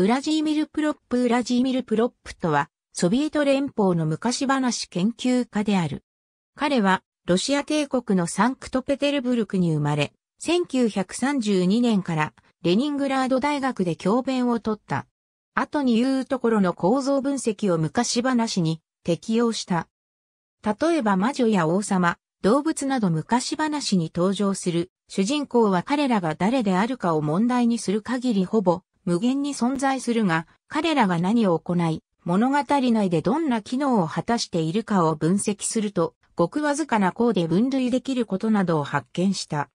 ウラジーミル・プロップ・ウラジーミル・プロップとは、ソビエト連邦の昔話研究家である。彼は、ロシア帝国のサンクトペテルブルクに生まれ、1932年からレニングラード大学で教鞭を取った。後に言うところの構造分析を昔話に適用した。例えば魔女や王様、動物など昔話に登場する主人公は彼らが誰であるかを問題にする限りほぼ無限に存在するが、彼らが何を行い、物語内でどんな機能を果たしているかを分析すると、ごくわずかな項で分類できることなどを発見した。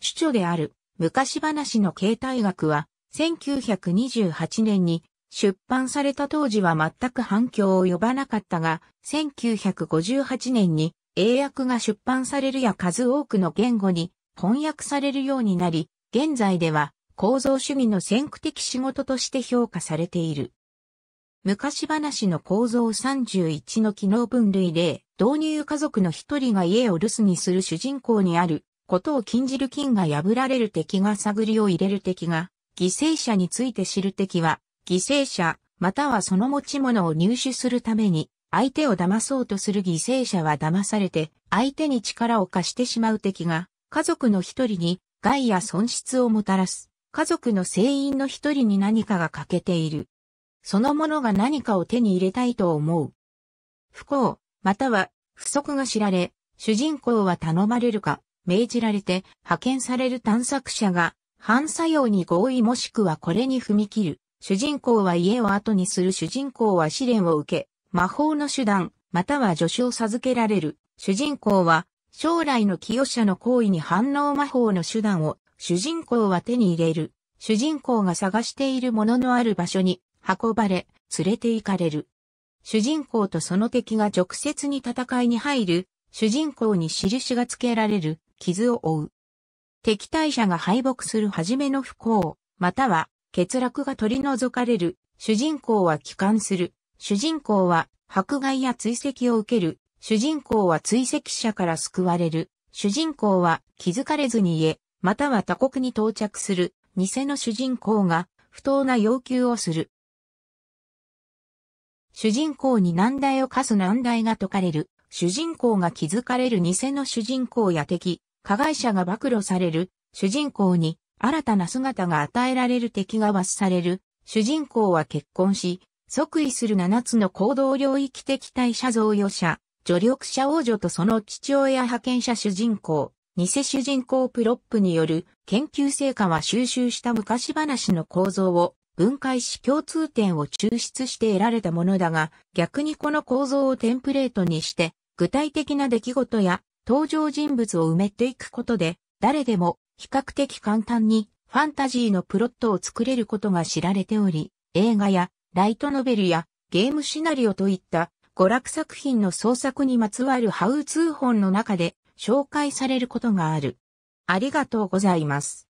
主著である昔話の形態学は、1928年に出版された当時は全く反響を呼ばなかったが、1958年に英訳が出版されるや数多くの言語に翻訳されるようになり、現在では構造主義の先駆的仕事として評価されている。昔話の構造31の機能分類例、導入家族の一人が家を留守にする主人公にある、ことを禁じる金が破られる敵が探りを入れる敵が、犠牲者について知る敵は、犠牲者、またはその持ち物を入手するために、相手を騙そうとする犠牲者は騙されて、相手に力を貸してしまう敵が、家族の一人に害や損失をもたらす。家族の成員の一人に何かが欠けている。そのものが何かを手に入れたいと思う。不幸、または不足が知られ、主人公は頼まれるか、命じられて派遣される探索者が反作用に合意もしくはこれに踏み切る。主人公は家を後にする主人公は試練を受け、魔法の手段、または助手を授けられる。主人公は将来の寄与者の行為に反応魔法の手段を主人公は手に入れる。主人公が探しているもののある場所に運ばれ、連れて行かれる。主人公とその敵が直接に戦いに入る。主人公に印がつけられる。傷を負う。敵対者が敗北する初めの不幸、または欠落が取り除かれる。主人公は帰還する。主人公は迫害や追跡を受ける。主人公は追跡者から救われる。主人公は気づかれずに家、または他国に到着する偽の主人公が不当な要求をする。主人公に難題を課す難題が解かれる、主人公が気づかれる偽の主人公や敵、加害者が暴露される、主人公に新たな姿が与えられる敵が罰される、主人公は結婚し、即位する七つの行動領域的対者贈与者、助力者王女とその父親派遣者主人公、偽主人公プロップによる研究成果は収集した昔話の構造を分解し共通点を抽出して得られたものだが、逆にこの構造をテンプレートにして、具体的な出来事や登場人物を埋めていくことで、誰でも比較的簡単にファンタジーのプロットを作れることが知られており、映画やライトノベルやゲームシナリオといった娯楽作品の創作にまつわるハウツー本の中で紹介されることがある。ありがとうございます。